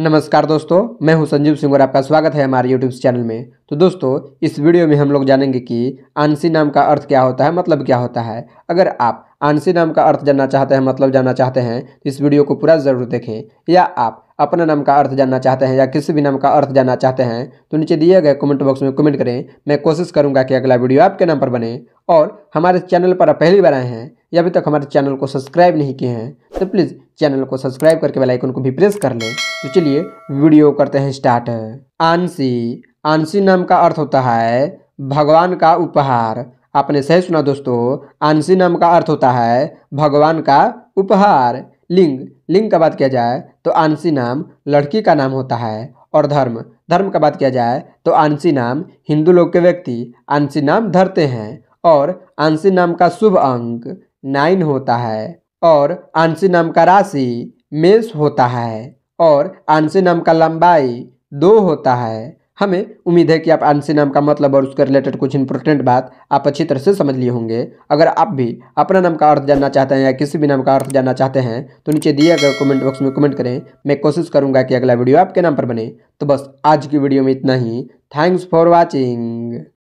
नमस्कार दोस्तों मैं हूं संजीव सिंह और आपका स्वागत है हमारे यूट्यूब चैनल में तो दोस्तों इस वीडियो में हम लोग जानेंगे कि आंसी नाम का अर्थ क्या होता है मतलब क्या होता है अगर आप आंसी नाम का अर्थ जानना चाहते हैं मतलब जानना चाहते हैं तो इस वीडियो को पूरा ज़रूर देखें या आप अपना नाम का अर्थ जानना चाहते हैं या किसी भी नाम का अर्थ जानना चाहते हैं तो नीचे दिए गए कमेंट बॉक्स में कमेंट करें मैं कोशिश करूंगा कि अगला वीडियो आपके नाम पर बने और हमारे चैनल पर आप पहली बार आए हैं या अभी तक हमारे चैनल को सब्सक्राइब नहीं किए हैं तो प्लीज़ चैनल को सब्सक्राइब करके बेल आइकन को भी प्रेस कर लें तो चलिए वीडियो करते हैं स्टार्ट आंसी आंसी नाम का अर्थ होता है भगवान का उपहार आपने सही सुना दोस्तों आंसी नाम का अर्थ होता है भगवान का उपहार लिंग लिंग का बात किया जाए तो आंसी नाम लड़की का नाम होता है और धर्म धर्म का बात किया जाए तो आंसी नाम हिंदू लोग के व्यक्ति आंसी नाम धरते हैं और आंसी नाम का शुभ अंक नाइन होता है और आंसी नाम का राशि मेष होता है और आंसी नाम का लंबाई दो होता है हमें उम्मीद है कि आप आंसी नाम का मतलब और उसके रिलेटेड कुछ इंपॉर्टेंट बात आप अच्छी तरह से समझ लिए होंगे अगर आप भी अपना नाम का अर्थ जानना चाहते हैं या किसी भी नाम का अर्थ जानना चाहते हैं तो नीचे दिए गए कमेंट बॉक्स में कमेंट करें मैं कोशिश करूंगा कि अगला वीडियो आपके नाम पर बने तो बस आज की वीडियो में इतना ही थैंक्स फॉर वॉचिंग